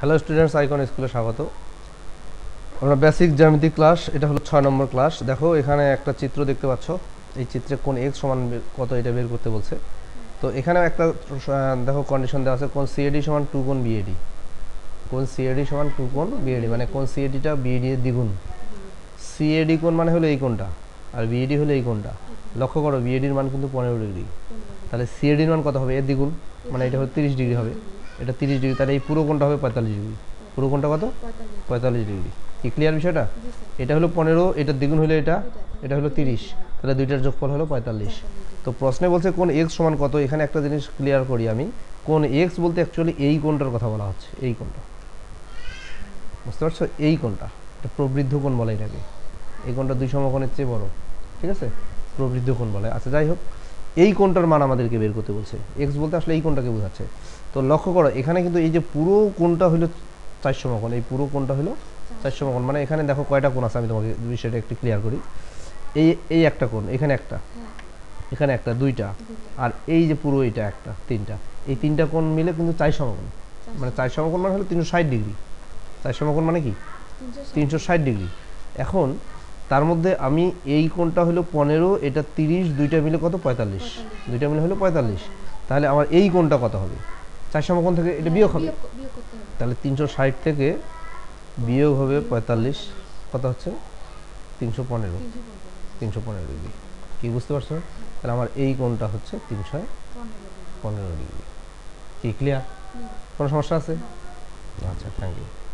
hello students icon স্কুলে স্বাগত আমরা বেসিক জ্যামিতিক ক্লাস এটা হলো ছয় নম্বর ক্লাস দেখো এখানে একটা চিত্র দেখতে পাচ্ছ এই চিত্রে কোন এক্স সমান কত এটা বের করতে বলছে তো এখানেও একটা দেখো কন্ডিশন দেওয়া আছে কোন সিএডি সমান টু কোন বিএডি কোন সিএডি সমান টু কোন বিএডি মানে কোন সিএডিটা বিএডি এর দ্বিগুণ সিএডি কোন মানে হলো এই কোনটা আর বিএডি হলো এই কোনটা লক্ষ্য করো বিএডির মান কিন্তু পনেরো ডিগ্রি তাহলে সিএডির মান কত হবে এর দ্বিগুণ মানে এটা হলো তিরিশ ডিগ্রি হবে এটা তিরিশ ডিগ্রি তাহলে এই পুরো কোনটা হবে পঁয়তাল্লিশ ডিগ্রি পুরো কোনটা কত পঁয়তাল্লিশ ডিগ্রি কি ক্লিয়ার বিষয়টা এটা হলো পনেরো এটা দ্বিগুণ হলে এটা এটা হলো তিরিশ তাহলে দুইটার যোগফল হলো পঁয়তাল্লিশ তো প্রশ্নে বলছে কোন এক্স সমান কত এখানে একটা জিনিস ক্লিয়ার করি আমি কোন এক্স বলতে অ্যাকচুয়ালি এই কোণটার কথা বলা হচ্ছে এই কোণটা বুঝতে পারছো এই কোণটা এটা প্রবৃদ্ধ কোণ বলে এটাকে এই কোণটা দুই সমকোণের চেয়ে বড় ঠিক আছে প্রবৃদ্ধ কোণ বলে আচ্ছা যাই হোক এই কোনটার মান আমাদেরকে বের করতে বলছে এক্স বলতে আসলে এই কোনটাকে বোঝাচ্ছে তো লক্ষ্য করো এখানে কিন্তু এই যে পুরো কোনটা হলো চারশো মকন এই পুরো কোনটা হলো চারশো সমকোণ মানে এখানে দেখো কয়টা কোণ আছে আমি তোমাকে বিষয়টা একটু ক্লিয়ার করি এই এই একটা কোণ এখানে একটা এখানে একটা দুইটা আর এই যে পুরো এটা একটা তিনটা এই তিনটা কোণ মিলে কিন্তু চার সমকোণ মানে চার সমকোণ মানে হলো তিনশো ষাট ডিগ্রি চার সমকোণ মানে কি তিনশো ষাট ডিগ্রি এখন তার মধ্যে আমি এই কোণটা হলো পনেরো এটা তিরিশ দুইটা মিলে কত পঁয়তাল্লিশ দুইটা মিলে হলো পঁয়তাল্লিশ তাহলে আমার এই কোণটা কত হবে চার কোন থেকে এটা বিয়োগ হবে তাহলে তিনশো ষাট থেকে বিয়োগ হবে পঁয়তাল্লিশ কত হচ্ছে তিনশো পনেরো তিনশো পনেরো ডিগ্রি কী বুঝতে পারছো তাহলে আমার এই কোণটা হচ্ছে তিনশো পনেরো ডিগ্রি কি ক্লিয়ার কোনো সমস্যা আছে আচ্ছা থ্যাংক ইউ